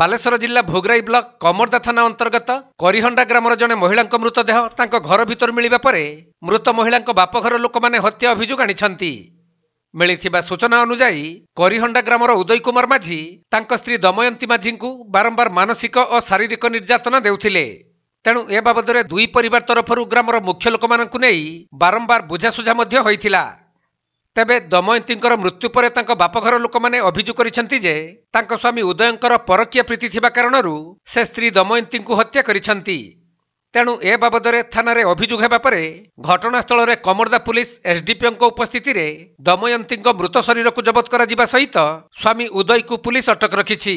ବାଲେଶ୍ୱର ଜିଲ୍ଲା ଭୋଗ୍ରାଇ ବ୍ଲକ କମରଦା ଥାନା ଅନ୍ତର୍ଗତ କରିହଣ୍ଡା ଗ୍ରାମର ଜଣେ ମହିଳାଙ୍କ ମୃତଦେହ ତାଙ୍କ ଘର ଭିତରୁ ମିଳିବା ପରେ ମୃତ ମହିଳାଙ୍କ ବାପଘର ଲୋକମାନେ ହତ୍ୟା ଅଭିଯୋଗ ଆଣିଛନ୍ତି ମିଳିଥିବା ସୂଚନା ଅନୁଯାୟୀ କରିହଣ୍ଡା ଗ୍ରାମର ଉଦୟ କୁମାର ମାଝି ତାଙ୍କ ସ୍ତ୍ରୀ ଦମୟନ୍ତୀ ମାଝିଙ୍କୁ ବାରମ୍ବାର ମାନସିକ ଓ ଶାରୀରିକ ନିର୍ଯାତନା ଦେଉଥିଲେ ତେଣୁ ଏ ବାବଦରେ ଦୁଇ ପରିବାର ତରଫରୁ ଗ୍ରାମର ମୁଖ୍ୟ ଲୋକମାନଙ୍କୁ ନେଇ ବାରମ୍ବାର ବୁଝାସୁଝା ମଧ୍ୟ ହୋଇଥିଲା ତେବେ ଦମୟନ୍ତୀଙ୍କର ମୃତ୍ୟୁ ପରେ ତାଙ୍କ ବାପଘର ଲୋକମାନେ ଅଭିଯୋଗ କରିଛନ୍ତି ଯେ ତାଙ୍କ ସ୍ୱାମୀ ଉଦୟଙ୍କର ପରକୀୟ ପ୍ରୀତି ଥିବା କାରଣରୁ ସେ ସ୍ତ୍ରୀ ଦମୟନ୍ତୀଙ୍କୁ ହତ୍ୟା କରିଛନ୍ତି ତେଣୁ ଏ ବାବଦରେ ଥାନାରେ ଅଭିଯୋଗ ହେବା ପରେ ଘଟଣାସ୍ଥଳରେ କମର୍ଦ୍ଦା ପୁଲିସ୍ ଏସ୍ଡିପିଓଙ୍କ ଉପସ୍ଥିତିରେ ଦମୟନ୍ତୀଙ୍କ ମୃତ ଶରୀରକୁ ଜବତ କରାଯିବା ସହିତ ସ୍ୱାମୀ ଉଦୟକୁ ପୁଲିସ୍ ଅଟକ ରଖିଛି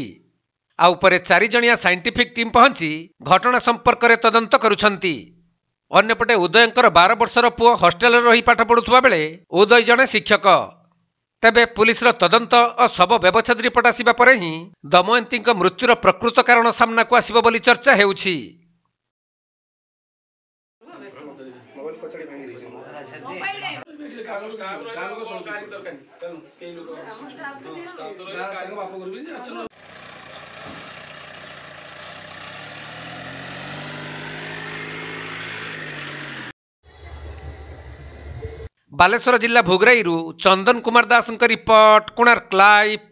ଆଉ ପରେ ଚାରିଜଣିଆ ସାଇଣ୍ଟିଫିକ୍ ଟିମ୍ ପହଞ୍ଚି ଘଟଣା ସମ୍ପର୍କରେ ତଦନ୍ତ କରୁଛନ୍ତି ଅନ୍ୟପଟେ ଉଦୟଙ୍କର ବାର ବର୍ଷର ପୁଅ ହଷ୍ଟେଲରେ ରହି ପାଠ ପଢ଼ୁଥିବା ବେଳେ ଉଦୟ ଜଣେ ଶିକ୍ଷକ ତେବେ ପୁଲିସର ତଦନ୍ତ ଓ ଶବ ବ୍ୟବଚ୍ଛେଦ ରିପୋର୍ଟ ଆସିବା ପରେ ହିଁ ଦମୟନ୍ତୀଙ୍କ ମୃତ୍ୟୁର ପ୍ରକୃତ କାରଣ ସାମ୍ନାକୁ ଆସିବ ବୋଲି ଚର୍ଚ୍ଚା ହେଉଛି ବାଲେଶ୍ୱର ଜିଲ୍ଲା ଭୋଗରାଇରୁ ଚନ୍ଦନ କୁମାର ଦାସଙ୍କ ରିପୋର୍ଟ କୋଣାର୍କ ଲାଇଭ୍